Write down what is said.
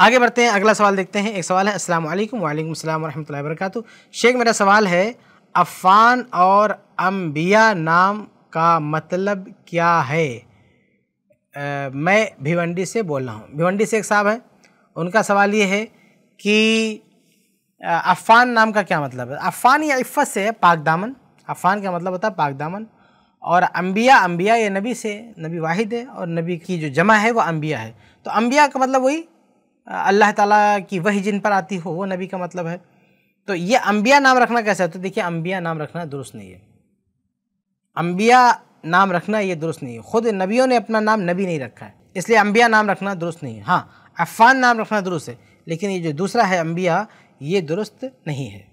आगे बढ़ते हैं अगला सवाल देखते हैं एक सवाल है असल वालेकुम वालेकुम अस्सलाम शेख मेरा सवाल है अफ़ान और अम्बिया नाम का मतलब क्या है आ, मैं भिवंडी से बोल रहा हूँ भिवंडी से एक साहब है उनका सवाल ये है कि अफ़ान नाम का क्या मतलब है अफ़ान या इफ़त से है पाक दामन अफ़ान का मतलब होता है पाक दामन और अम्बिया अम्बिया ये नबी से नबी वाहिद है और नबी की जो जमा है वो अम्बिया है तो अम्बिया का मतलब वही अल्लाह ताला की वही जिन पर आती हो वो नबी का मतलब है तो ये अम्बिया नाम रखना कैसा है तो देखिए अम्बिया नाम रखना दुरुस्त नहीं है अम्बिया नाम रखना ये दुरुस्त नहीं है खुद नबियों ने अपना नाम नबी नहीं रखा है इसलिए अम्बिया नाम रखना दुरुस्त नहीं है हाँ अफ़ान नाम रखना दुरुस्त है लेकिन ये जो दूसरा है अम्बिया ये दुरुस्त नहीं है